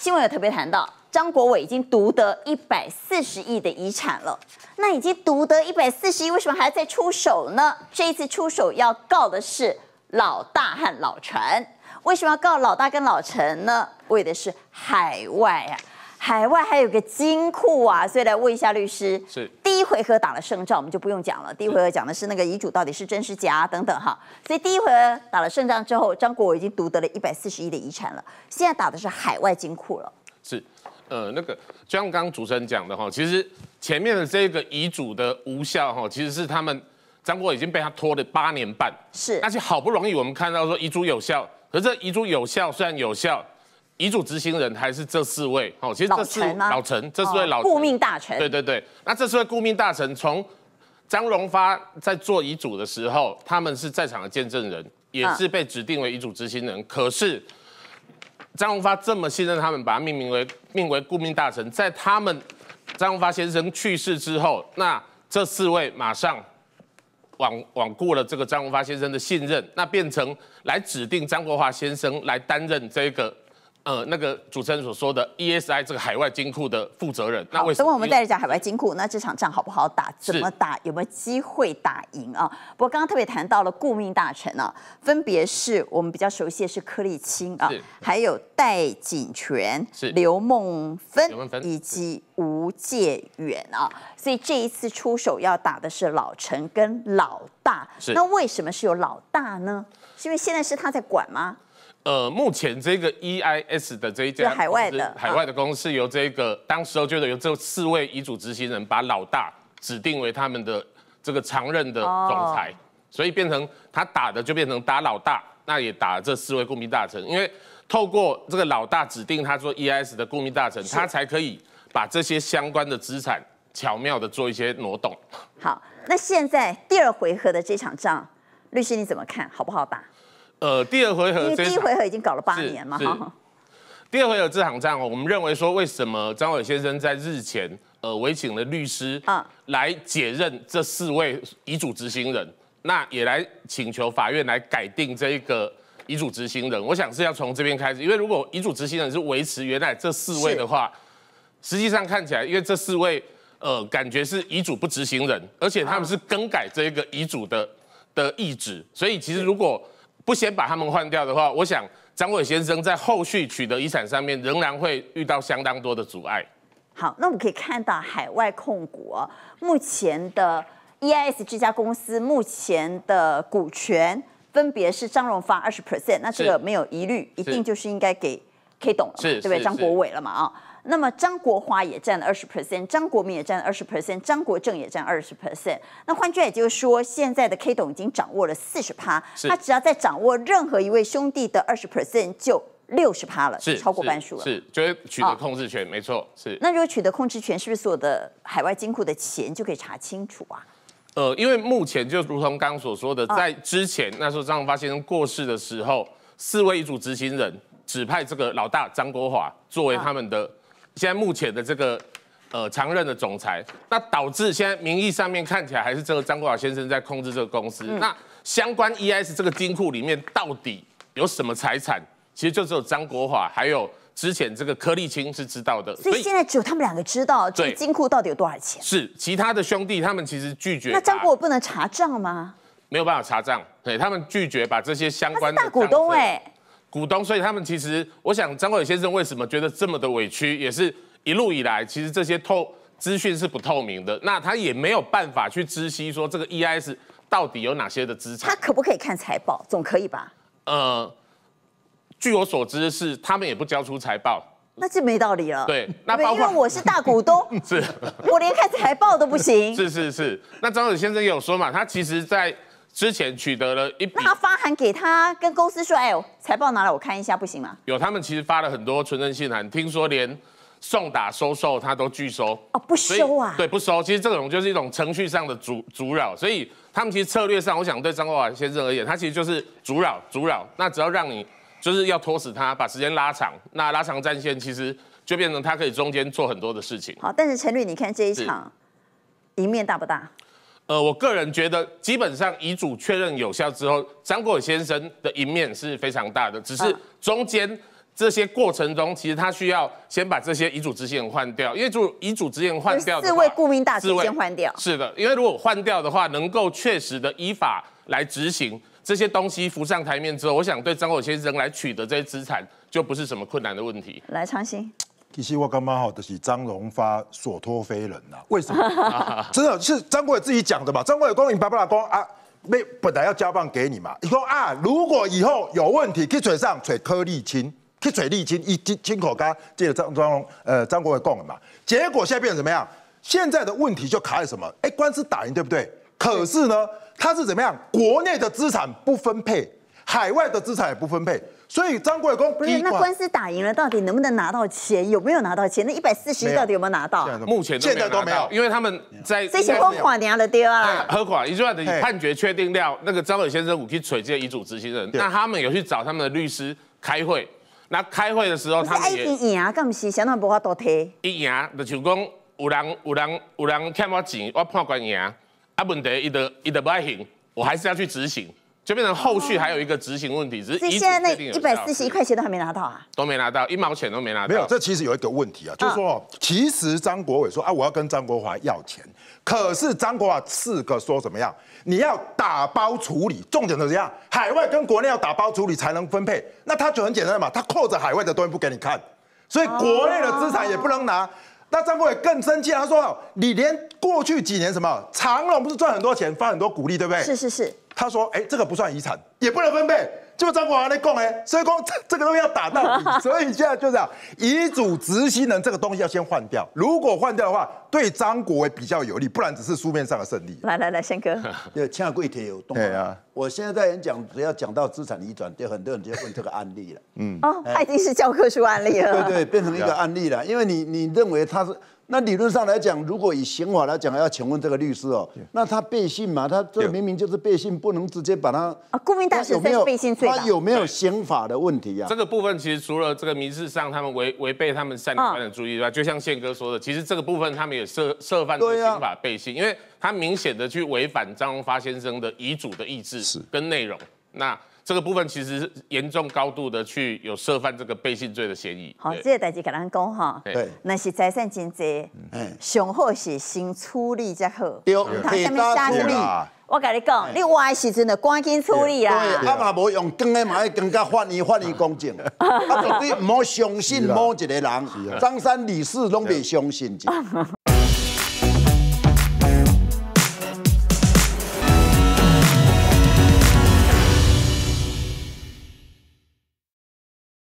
新闻有特别谈到，张国伟已经独得一百四十亿的遗产了。那已经独得一百四十亿，为什么还要再出手呢？这一次出手要告的是老大和老陈。为什么要告老大跟老陈呢？为的是海外啊，海外还有个金库啊。所以来问一下律师。是。第一回合打了胜仗，我们就不用讲了。第一回合讲的是那个遗嘱到底是真是假等等哈，所以第一回合打了胜仗之后，张国伟已经独得了一百四十亿的遗产了。现在打的是海外金库了。是，呃，那个就像刚主持人讲的哈，其实前面的这个遗嘱的无效哈，其实是他们张国已经被他拖了八年半。是，而且好不容易我们看到说遗嘱有效，可是这遗嘱有效虽然有效。遗嘱执行人还是这四位？哦，其实这是老陈，这四位老顾命大臣。对对对，那这四位顾命大臣。从张荣发在做遗嘱的时候，他们是在场的见证人，也是被指定为遗嘱执行人。可是张荣发这么信任他们，把他命名为命为顾命大臣。在他们张荣发先生去世之后，那这四位马上罔罔顾了这个张荣发先生的信任，那变成来指定张国华先生来担任这个。呃，那个主持人所说的 E S I 这个海外金库的负责人，那为什么？等我们再来讲海外金库。那这场仗好不好打？怎么打？有没有机会打赢啊？不过刚刚特别谈到了顾命大臣啊，分别是我们比较熟悉的是柯立青啊，还有戴锦全、刘梦芬以及吴介远啊。所以这一次出手要打的是老陈跟老大。那为什么是有老大呢？是因为现在是他在管吗？呃，目前这个 EIS 的这一家海外的海外的公司，由这个当时就得由这四位遗嘱执行人把老大指定为他们的这个常任的总裁，所以变成他打的就变成打老大，那也打这四位顾名大臣，因为透过这个老大指定他做 EIS 的顾名大臣，他才可以把这些相关的资产巧妙的做一些挪动。好，那现在第二回合的这场仗，律师你怎么看好不好打？呃，第二回合，因为第一回合已经搞了八年嘛，哈。第二回合这场战哦，我们认为说，为什么张伟先生在日前呃，委请了律师啊，来解任这四位遗嘱执行人，那也来请求法院来改定这一个遗嘱执行人。我想是要从这边开始，因为如果遗嘱执行人是维持原来这四位的话，实际上看起来，因为这四位呃，感觉是遗嘱不执行人，而且他们是更改这一个遗嘱的的意志，所以其实如果。不先把他们换掉的话，我想张伟先生在后续取得遗产上面仍然会遇到相当多的阻碍。好，那我们可以看到海外控股目前的 EIS 这家公司目前的股权分别是张荣发二十 percent，那这个没有疑虑，一定就是应该给 K 董了，对不对？张国伟了嘛啊？那么张国华也占了二十 percent，张国民也占二十 percent，张国政也占二十 percent。那换句也就是说，现在的 K 董已经掌握了四十趴，他只要再掌握任何一位兄弟的二十 percent，就六十趴了，是超过半数了，是就会取得控制权，没错，是那如果取得控制权，是不是所有的海外金库的钱就可以查清楚啊？呃，因为目前就如同刚所说的，在之前那时候张荣发先生过世的时候，四位遗嘱执行人指派这个老大张国华作为他们的。现在目前的这个呃常任的总裁，那导致现在名义上面看起来还是这个张国华先生在控制这个公司。那相关 E I S 这个金库里面到底有什么财产？其实就只有张国华还有之前这个柯立青是知道的。所以现在只有他们两个知道这金库到底有多少钱。是其他的兄弟他们其实拒绝。那张国华不能查账吗？没有办法查账，对，他们拒绝把这些相关的。大股东哎。股东，所以他们其实，我想张国伟先生为什么觉得这么的委屈，也是一路以来，其实这些透资讯是不透明的，那他也没有办法去知悉说这个 EIS 到底有哪些的资产。他可不可以看财报？总可以吧？呃，据我所知是他们也不交出财报，那这没道理了。对，那因为我是大股东，是我连看财报都不行。是是是，那张伟先生有说嘛，他其实在。之前取得了一笔，那他发函给他跟公司说，哎，财报拿来我看一下，不行吗？有，他们其实发了很多存真信函，听说连送打收售他都拒收哦，不收啊？对，不收。其实这种就是一种程序上的阻阻扰，所以他们其实策略上，我想对张国华先生而言，他其实就是阻扰阻扰。那只要让你就是要拖死他，把时间拉长，那拉长战线，其实就变成他可以中间做很多的事情。好，但是陈律，你看这一场赢面大不大？呃，我个人觉得，基本上遗嘱确认有效之后，张伟先生的一面是非常大的。只是中间这些过程中，其实他需要先把这些遗嘱执行人换掉，因为就遗嘱执行人换掉，四位顾名大字先换掉。是的，因为如果换掉的话，能够确实的依法来执行这些东西，浮上台面之后，我想对张伟先生来取得这些资产，就不是什么困难的问题。来，长兴。其实我刚刚好的是张荣发所托非人呐，为什么？真的是张国伟自己讲的吧？张国伟光你叭叭啦光啊，没本来要交棒给你嘛，你说啊，如果以后有问题，去嘴上嘴颗粒清，去嘴沥青，一亲亲口干，借张张荣呃张国伟供了嘛，结果现在变成怎么样？现在的问题就卡在什么？哎，官司打赢对不对？可是呢，他是怎么样？国内的资产不分配，海外的资产也不分配。所以张贵公，不是那官司打赢了，到底能不能拿到钱？有没有拿到钱？那一百四十亿到底有没有拿到？目前现在都没有，因为他们在这些公款，你阿的丢啊，何况一句话等于判决确定了，那个张伟先生五去锤这个遗嘱执行人，那他们有去找他们的律师开会，那开会的时候，就是爱赢啊，干不是，千万无法倒提。一赢，就讲有人有人有人欠我钱，我判官赢，啊问题一得一得不爱行，我还是要去执行。就变成后续还有一个执行问题，只是现在那一百四十一块钱都还没拿到啊，都没拿到一毛钱都没拿到。没有，这其实有一个问题啊，就是说，其实张国伟说啊，我要跟张国华要钱，可是张国华四个说怎么样？你要打包处理，重点的怎样？海外跟国内要打包处理才能分配，那他就很简单的嘛，他扣着海外的东西不给你看，所以国内的资产也不能拿。那张国伟更生气，他说，你连过去几年什么长隆不是赚很多钱发很多鼓励，对不对？是是是。他说：“哎，这个不算遗产，也不能分配，就张国华在供哎，所以说这 这个东西要打到底，所以现在就这样，遗嘱执行人这个东西要先换掉。如果换掉的话，对张国伟比较有利，不然只是书面上的胜利。”来来来，先哥，对，千问贵铁有动。对啊，我现在在演讲，只要讲到资产移转，就很多人就要问这个案例了。嗯，哦，他已经是教科书案例了。对对，变成一个案例了，因为你你认为他是。那理论上来讲，如果以刑法来讲，要请问这个律师哦，那他背信嘛？他这明明就是背信，不能直接把他啊，顾名大师有没有背信罪？他有没有刑法的问题啊？这个部分其实除了这个民事上他们违违背他们三两万的注意对吧？就像宪哥说的，其实这个部分他们也涉涉犯刑法背信，因为他明显的去违反张荣发先生的遗嘱的意志跟内容。那这个部分其实严重、高度的去有涉犯这个背信罪的嫌疑。好，这个代志给咱讲哈。对，那是财产侵占，嗯，凶货是先处理才好。对，他提早处理。我跟你讲，你的时阵就赶紧处理啦。我嘛无用，更的嘛要更加法院，法院公正。啊，绝对唔好相信某一个人，张三李四拢未相信。